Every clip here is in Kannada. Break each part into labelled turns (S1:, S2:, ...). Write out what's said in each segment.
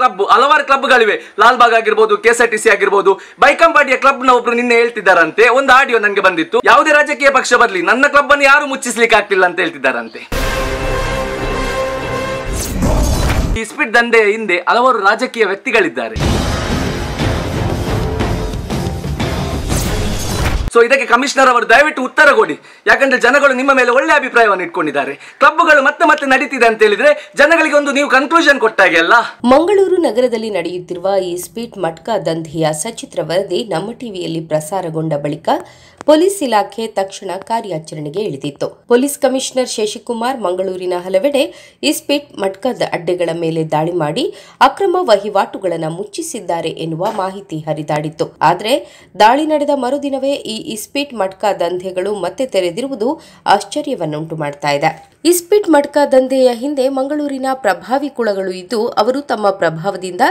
S1: ಕ್ಲಬ್ ಹಲವಾರು ಕ್ಲಬ್ಗಳಿವೆ ಲಾಲ್ಬಾಗ್ ಆಗಿರ್ಬೋದು ಸಿ ಆಗಿರ್ಬೋದು ಬೈಕಂಬಾಡಿಯ ಕ್ಲಬ್ ನ ಒಬ್ರು ನಿನ್ನೆ ಹೇಳ್ತಿದ್ದಾರಂತೆ ಒಂದು ಆಡಿಯೋ ನನಗೆ ಬಂದಿತ್ತು ಯಾವುದೇ ರಾಜಕೀಯ ಪಕ್ಷ ಬರಲಿ ನನ್ನ ಕ್ಲಬ್ ಅನ್ನು ಯಾರು ಮುಚ್ಚಿಸ್ಲಿಕ್ಕೆ ಆಗ್ತಿಲ್ಲ ಅಂತ ಹೇಳ್ತಿದ್ದಾರಂತೆ ಈ ಸ್ಪೀಡ್ ದಂಧೆಯ ಹಿಂದೆ ಹಲವಾರು ರಾಜಕೀಯ ವ್ಯಕ್ತಿಗಳಿದ್ದಾರೆ ಸೊ ಇದಕ್ಕೆ ಕಮಿಷನರ್ ಅವರು ದಯವಿಟ್ಟು ಉತ್ತರ ಕೊಡಿ ಯಾಕಂದ್ರೆ ಜನಗಳು ನಿಮ್ಮ ಮೇಲೆ ಒಳ್ಳೆ ಅಭಿಪ್ರಾಯವನ್ನು ಇಟ್ಕೊಂಡಿದ್ದಾರೆ ಕ್ಲಬ್ಗಳು ಮತ್ತೆ ಮತ್ತೆ ನಡೀತಿದೆ ಅಂತ ಹೇಳಿದ್ರೆ ಜನಗಳಿಗೆ ಒಂದು ನೀವು ಕನ್ಕ್ಲೂಷನ್ ಕೊಟ್ಟಾಗೆ ಅಲ್ಲ
S2: ಮಂಗಳೂರು ನಗರದಲ್ಲಿ ನಡೆಯುತ್ತಿರುವ ಈ ಸ್ಪೀಟ್ ಮಟ್ಕಾ ದಂಧೆಯ ಸಚಿತ್ರ ವರದಿ ನಮ್ಮ ಟಿವಿಯಲ್ಲಿ ಪ್ರಸಾರಗೊಂಡ ಬಳಿಕ ಪೊಲೀಸ್ ಇಲಾಖೆ ತಕ್ಷಣ ಕಾರ್ಯಾಚರಣೆಗೆ ಇಳಿದಿತ್ತು ಪೊಲೀಸ್ ಕಮಿಷನರ್ ಶಶಿಕುಮಾರ್ ಮಂಗಳೂರಿನ ಹಲವೆಡೆ ಇಸ್ಪೀಟ್ ಮಟ್ಕದ ಅಡ್ಡೆಗಳ ಮೇಲೆ ದಾಳಿ ಮಾಡಿ ಅಕ್ರಮ ವಹಿವಾಟುಗಳನ್ನು ಮುಚ್ಚಿಸಿದ್ದಾರೆ ಎನ್ನುವ ಮಾಹಿತಿ ಹರಿದಾಡಿತ್ತು ಆದರೆ ದಾಳಿ ನಡೆದ ಮರುದಿನವೇ ಈ ಇಸ್ಪೀಟ್ ಮಟ್ಕಾ ದಂಧೆಗಳು ಮತ್ತೆ ತೆರೆದಿರುವುದು ಆಶ್ಚರ್ಯವನ್ನುಂಟು ಮಾಡ್ತಾ ಇದೆ ಇಸ್ಪೀಟ್ ಮಟ್ಕಾ ದಂಧೆಯ ಹಿಂದೆ ಮಂಗಳೂರಿನ ಪ್ರಭಾವಿ ಕುಳಗಳು ಇದ್ದು ಅವರು ತಮ್ಮ ಪ್ರಭಾವದಿಂದ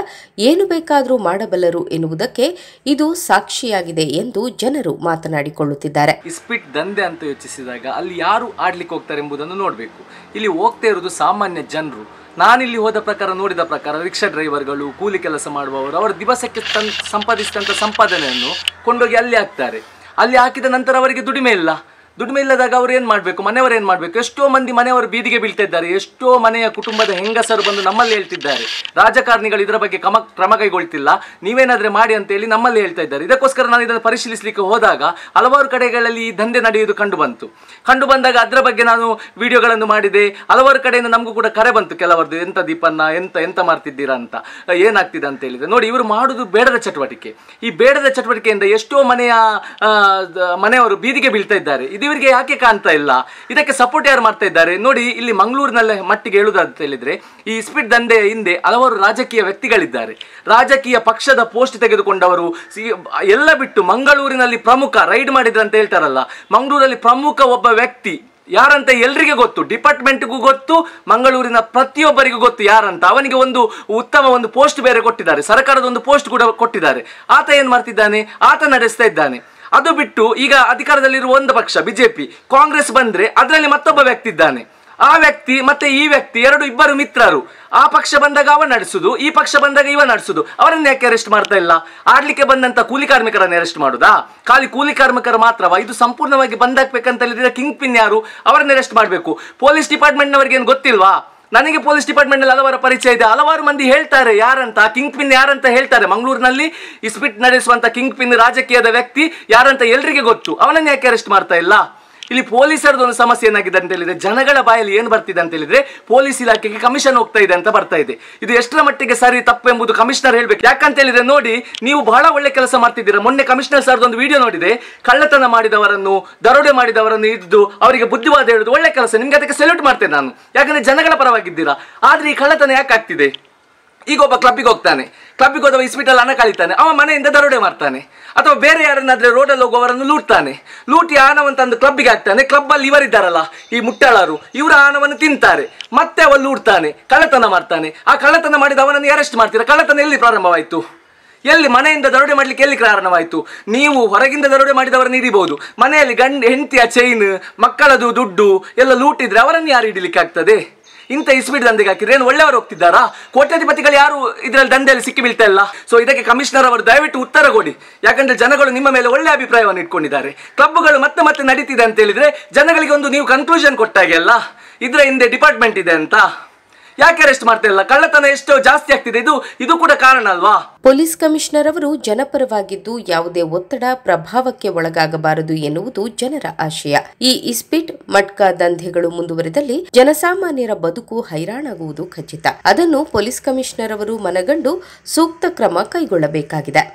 S2: ಏನು ಬೇಕಾದರೂ ಮಾಡಬಲ್ಲರು ಎನ್ನುವುದಕ್ಕೆ ಇದು ಸಾಕ್ಷಿಯಾಗಿದೆ ಎಂದು ಜನರು ಮಾತನಾಡಿಕೊಳ್ಳುತ್ತಿದ್ದಾರೆ
S1: ಇಸ್ಪೀಟ್ ದಂಧೆ ಅಂತ ಯೋಚಿಸಿದಾಗ ಅಲ್ಲಿ ಯಾರು ಆಡ್ಲಿಕ್ಕೆ ಹೋಗ್ತಾರೆ ಎಂಬುದನ್ನು ನೋಡಬೇಕು ಇಲ್ಲಿ ಹೋಗ್ತಾ ಇರೋದು ಸಾಮಾನ್ಯ ಜನರು ನಾನಿಲ್ಲಿ ಹೋದ ಪ್ರಕಾರ ನೋಡಿದ ಪ್ರಕಾರ ರಿಕ್ಷಾ ಡ್ರೈವರ್ಗಳು ಕೂಲಿ ಕೆಲಸ ಮಾಡುವವರು ಅವರ ದಿವಸಕ್ಕೆ ತನ್ ಸಂಪಾದಿಸಿದಂಥ ಸಂಪಾದನೆಯನ್ನು ಕೊಂಡೋಗಿ ಅಲ್ಲಿ ಹಾಕ್ತಾರೆ ಅಲ್ಲಿ ಹಾಕಿದ ನಂತರ ಅವರಿಗೆ ದುಡಿಮೆ ಇಲ್ಲ ದುಡಿಮೆ ಇಲ್ಲದಾಗ ಅವ್ರು ಏನು ಮಾಡಬೇಕು ಮನೆಯವರು ಏನು ಮಾಡಬೇಕು ಎಷ್ಟೋ ಮಂದಿ ಮನೆಯವರು ಬೀದಿಗೆ ಬೀಳ್ತಾ ಇದ್ದಾರೆ ಎಷ್ಟೋ ಮನೆಯ ಕುಟುಂಬದ ಹೆಂಗಸರು ಬಂದು ನಮ್ಮಲ್ಲಿ ಹೇಳ್ತಿದ್ದಾರೆ ರಾಜಕಾರಣಿಗಳು ಇದರ ಬಗ್ಗೆ ಕ್ರಮ ಕ್ರಮ ಕೈಗೊಳ್ತಿಲ್ಲ ನೀವೇನಾದ್ರೆ ಮಾಡಿ ಅಂತ ಹೇಳಿ ನಮ್ಮಲ್ಲಿ ಹೇಳ್ತಾ ಇದ್ದಾರೆ ಇದಕ್ಕೋಸ್ಕರ ನಾನು ಇದನ್ನು ಪರಿಶೀಲಿಸಲಿಕ್ಕೆ ಹೋದಾಗ ಹಲವಾರು ಕಡೆಗಳಲ್ಲಿ ಈ ದಂಧೆ ನಡೆಯುವುದು ಕಂಡು ಬಂತು ಕಂಡು ಬಂದಾಗ ಅದರ ಬಗ್ಗೆ ನಾನು ವಿಡಿಯೋಗಳನ್ನು ಮಾಡಿದೆ ಹಲವಾರು ಕಡೆಯಿಂದ ನಮಗೂ ಕೂಡ ಕರೆ ಬಂತು ಕೆಲವರದ್ದು ಎಂತ ದೀಪನ್ನ ಎಂತ ಎಂತ ಮಾಡ್ತಿದ್ದೀರಾ ಅಂತ ಏನಾಗ್ತಿದೆ ಅಂತ ಹೇಳಿದ್ರೆ ನೋಡಿ ಇವರು ಮಾಡುದು ಬೇಡದ ಚಟುವಟಿಕೆ ಈ ಬೇಡದ ಚಟುವಟಿಕೆಯಿಂದ ಎಷ್ಟೋ ಮನೆಯ ಮನೆಯವರು ಬೀದಿಗೆ ಬೀಳ್ತಾ ಇದ್ದಾರೆ ಇದು ಇವರಿಗೆ ಯಾಕೆ ಕಾಣ್ತಾ ಇಲ್ಲ ಇದಕ್ಕೆ ಸಪೋರ್ಟ್ ಯಾರು ಮಾಡ್ತಾ ಇದ್ದಾರೆ ನೋಡಿ ಇಲ್ಲಿ ಮಂಗಳೂರಿನಲ್ಲೇ ಮಟ್ಟಿಗೆ ಹೇಳುವುದಂತ ಹೇಳಿದ್ರೆ ಈ ಇಸ್ಪಿಟ್ ದಂಧೆಯ ಹಿಂದೆ ಹಲವಾರು ರಾಜಕೀಯ ವ್ಯಕ್ತಿಗಳಿದ್ದಾರೆ ರಾಜಕೀಯ ಪಕ್ಷದ ಪೋಸ್ಟ್ ತೆಗೆದುಕೊಂಡವರು ಎಲ್ಲ ಬಿಟ್ಟು ಮಂಗಳೂರಿನಲ್ಲಿ ಪ್ರಮುಖ ರೈಡ್ ಮಾಡಿದ್ರು ಅಂತ ಹೇಳ್ತಾರಲ್ಲ ಮಂಗಳೂರಲ್ಲಿ ಪ್ರಮುಖ ಒಬ್ಬ ವ್ಯಕ್ತಿ ಯಾರಂತ ಎಲ್ರಿಗೆ ಗೊತ್ತು ಡಿಪಾರ್ಟ್ಮೆಂಟ್ಗೂ ಗೊತ್ತು ಮಂಗಳೂರಿನ ಪ್ರತಿಯೊಬ್ಬರಿಗೂ ಗೊತ್ತು ಯಾರಂತ ಅವನಿಗೆ ಒಂದು ಉತ್ತಮ ಒಂದು ಪೋಸ್ಟ್ ಬೇರೆ ಕೊಟ್ಟಿದ್ದಾರೆ ಸರ್ಕಾರದ ಒಂದು ಪೋಸ್ಟ್ ಕೂಡ ಕೊಟ್ಟಿದ್ದಾರೆ ಆತ ಏನು ಮಾಡ್ತಿದ್ದಾನೆ ಆತ ನಡೆಸ್ತಾ ಇದ್ದಾನೆ ಅದು ಬಿಟ್ಟು ಈಗ ಅಧಿಕಾರದಲ್ಲಿರುವ ಒಂದು ಪಕ್ಷ ಬಿಜೆಪಿ ಕಾಂಗ್ರೆಸ್ ಬಂದ್ರೆ ಅದರಲ್ಲಿ ಮತ್ತೊಬ್ಬ ವ್ಯಕ್ತಿ ಇದ್ದಾನೆ ಆ ವ್ಯಕ್ತಿ ಮತ್ತೆ ಈ ವ್ಯಕ್ತಿ ಎರಡು ಇಬ್ಬರು ಮಿತ್ರರು ಆ ಪಕ್ಷ ಬಂದಾಗ ಅವ ನಡೆಸುದು ಈ ಪಕ್ಷ ಬಂದಾಗ ಇವ ನಡೆಸುದು ಅವರನ್ನ ಯಾಕೆ ಅರೆಸ್ಟ್ ಮಾಡ್ತಾ ಇಲ್ಲ ಆಡ್ಲಿಕ್ಕೆ ಬಂದಂತ ಕೂಲಿ ಕಾರ್ಮಿಕರನ್ನ ಅರೆಸ್ಟ್ ಮಾಡುದಾ ಖಾಲಿ ಕೂಲಿ ಕಾರ್ಮಿಕರು ಮಾತ್ರವ ಇದು ಸಂಪೂರ್ಣವಾಗಿ ಬಂದಾಕ್ಬೇಕಂತ ಹೇಳಿದ್ರೆ ಕಿಂಗ್ ಪಿನ್ ಯಾರು ಅವರನ್ನ ಅರೆಸ್ಟ್ ಮಾಡಬೇಕು ಪೊಲೀಸ್ ಡಿಪಾರ್ಟ್ಮೆಂಟ್ನವರಿಗೆ ಏನು ಗೊತ್ತಿಲ್ವಾ ನನಗೆ ಪೊಲೀಸ್ ಡಿಪಾರ್ಟ್ಮೆಂಟ್ ನಲ್ಲಿ ಹಲವಾರು ಪರಿಚಯ ಇದೆ ಹಲವಾರು ಮಂದಿ ಹೇಳ್ತಾರೆ ಯಾರಂತ ಕಿಂಗ್ ಪಿನ್ ಯಾರಂತ ಹೇಳ್ತಾರೆ ಮಂಗಳೂರಿನಲ್ಲಿ ಇಸ್ಪಿಟ್ ನಡೆಸುವಂತ ಕಿಂಗ್ ಪಿನ್ ರಾಜಕೀಯದ ವ್ಯಕ್ತಿ ಯಾರಂತ ಎಲ್ರಿಗೆ ಗೊತ್ತು ಅವನನ್ನು ಯಾಕೆ ಅರೆಸ್ಟ್ ಮಾಡ್ತಾ ಇಲ್ಲ ಇಲ್ಲಿ ಪೊಲೀಸರದ್ದು ಒಂದು ಸಮಸ್ಯೆ ಏನಾಗಿದೆ ಅಂತ ಹೇಳಿದ್ರೆ ಜನಗಳ ಬಾಯಲ್ಲಿ ಏನು ಬರ್ತಿದೆ ಅಂತ ಹೇಳಿದ್ರೆ ಪೊಲೀಸ್ ಇಲಾಖೆಗೆ ಕಮಿಷನ್ ಹೋಗ್ತಾ ಇದೆ ಅಂತ ಬರ್ತಾ ಇದೆ ಇದು ಎಷ್ಟರ ಮಟ್ಟಿಗೆ ಸರಿ ತಪ್ಪು ಎಂಬುದು ಕಮಿಷನರ್ ಹೇಳಬೇಕು ಯಾಕಂತ ಹೇಳಿದ್ರೆ ನೋಡಿ ನೀವು ಬಹಳ ಒಳ್ಳೆ ಕೆಲಸ ಮಾಡ್ತಿದ್ದೀರಾ ಮೊನ್ನೆ ಕಮಿಷನರ್ ಸರ್ದು ಒಂದು ವಿಡಿಯೋ ನೋಡಿದೆ ಕಳ್ಳತನ ಮಾಡಿದವರನ್ನು ದರೋಡೆ ಮಾಡಿದವರನ್ನು ಇದ್ದು ಅವರಿಗೆ ಬುದ್ಧಿವಾದ ಹೇಳುದು ಒಳ್ಳೆ ಕೆಲಸ ನಿಮ್ಗೆ ಅದಕ್ಕೆ ಸೆಲ್ಯೂಟ್ ಮಾಡ್ತೇನೆ ನಾನು ಯಾಕಂದ್ರೆ ಜನಗಳ ಪರವಾಗಿದ್ದೀರಾ ಆದ್ರೆ ಈ ಕಳ್ಳತನ ಯಾಕೆ ಆಗ್ತಿದೆ ಈಗ ಒಬ್ಬ ಕ್ಲಬ್ಗೆ ಹೋಗ್ತಾನೆ ಕ್ಲಬ್ಗೆ ಹೋದವ ಇಸ್ಪಿಟಲ್ ಹಣ ಕಳೀತಾನೆ ಅವ ಮನೆಯಿಂದ ದರೋಡೆ ಮಾಡ್ತಾನೆ ಅಥವಾ ಬೇರೆ ಯಾರನ್ನಾದ್ರೆ ರೋಡಲ್ಲಿ ಹೋಗುವವರನ್ನು ಲೂಟ್ತಾನೆ ಲೂಟಿ ಆನವನ್ನು ತಂದು ಕ್ಲಬ್ಬಿಗೆ ಹಾಕ್ತಾನೆ ಕ್ಲಬ್ಬಲ್ಲಿ ಇವರಿದ್ದಾರಲ್ಲ ಈ ಮುಟ್ಟಾಳರು ಇವರ ಆನವನ್ನು ತಿಂತಾರೆ ಮತ್ತೆ ಅವನು ಲೂಡ್ತಾನೆ ಕಳ್ಳತನ ಮಾಡ್ತಾನೆ ಆ ಕಳ್ಳತನ ಮಾಡಿದ ಅವನನ್ನು ಅರೆಸ್ಟ್ ಮಾಡ್ತೀರ ಕಳ್ಳತನ ಎಲ್ಲಿ ಪ್ರಾರಂಭವಾಯಿತು ಎಲ್ಲಿ ಮನೆಯಿಂದ ದರೋಡೆ ಮಾಡಲಿಕ್ಕೆ ಎಲ್ಲಿ ಕಾರಣವಾಯಿತು ನೀವು ಹೊರಗಿಂದ ದರೋಡೆ ಮಾಡಿದವರನ್ನು ಇಡಿಬಹುದು ಮನೆಯಲ್ಲಿ ಗಂಡ ಹೆಂಡತಿಯ ಚೈನ್ ಮಕ್ಕಳದು ದುಡ್ಡು ಎಲ್ಲ ಲೂಟಿದ್ರೆ ಅವರನ್ನು ಯಾರು ಹಿಡಿಲಿಕ್ಕೆ ಆಗ್ತದೆ ಇಂಥ ಇಸ್ಪೀಡ್ ದಂಧೆಗೆ ಹಾಕಿದ್ರೆ ಏನು ಒಳ್ಳೆಯವರು ಹೋಗ್ತಿದ್ದಾರಾ ಕೋಟ್ಯಾಧಿಪತಿಗಳು ಯಾರು ಇದರಲ್ಲಿ ದಂಧೆಯಲ್ಲಿ ಸಿಕ್ಕಿ ಬೀಳ್ತಾ ಇಲ್ಲ ಸೊ ಇದಕ್ಕೆ ಕಮಿಷನರ್ ಅವರು ದಯವಿಟ್ಟು ಉತ್ತರ ಕೊಡಿ ಯಾಕಂದ್ರೆ ಜನಗಳು ನಿಮ್ಮ ಮೇಲೆ ಒಳ್ಳೆ ಅಭಿಪ್ರಾಯವನ್ನು ಇಟ್ಕೊಂಡಿದ್ದಾರೆ ಕ್ಲಬ್ಗಳು ಮತ್ತೆ ಮತ್ತೆ ನಡೀತಿದೆ ಅಂತ ಹೇಳಿದ್ರೆ ಜನಗಳಿಗೆ ಒಂದು ನೀವು ಕನ್ಕ್ಲೂಷನ್ ಕೊಟ್ಟಾಗೆ ಅಲ್ಲ ಇದರ ಹಿಂದೆ ಡಿಪಾರ್ಟ್ಮೆಂಟ್ ಇದೆ ಅಂತ ಯಾಕೆ ಅರೆಸ್ಟ್ ಮಾಡ್ತಾ ಇಲ್ಲ ಕಳ್ಳತನ ಎಷ್ಟು ಜಾಸ್ತಿ ಆಗ್ತಿದೆ ಇದು ಇದು ಕೂಡ ಕಾರಣ ಅಲ್ವಾ
S2: ಪೊಲೀಸ್ ಕಮಿಷನರ್ ಅವರು ಜನಪರವಾಗಿದ್ದು ಯಾವುದೇ ಒತ್ತಡ ಪ್ರಭಾವಕ್ಕೆ ಒಳಗಾಗಬಾರದು ಎನ್ನುವುದು ಜನರ ಆಶಯ ಈ ಇಸ್ಪಿಟ್ ಮಟ್ಕಾ ದಂಧೆಗಳು ಮುಂದುವರೆದಲ್ಲಿ ಜನಸಾಮಾನ್ಯರ ಬದುಕು ಹೈರಾಣಾಗುವುದು ಖಚಿತ ಅದನ್ನು ಪೊಲೀಸ್ ಕಮಿಷನರ್ ಅವರು ಮನಗಂಡು ಸೂಕ್ತ ಕ್ರಮ ಕೈಗೊಳ್ಳಬೇಕಾಗಿದೆ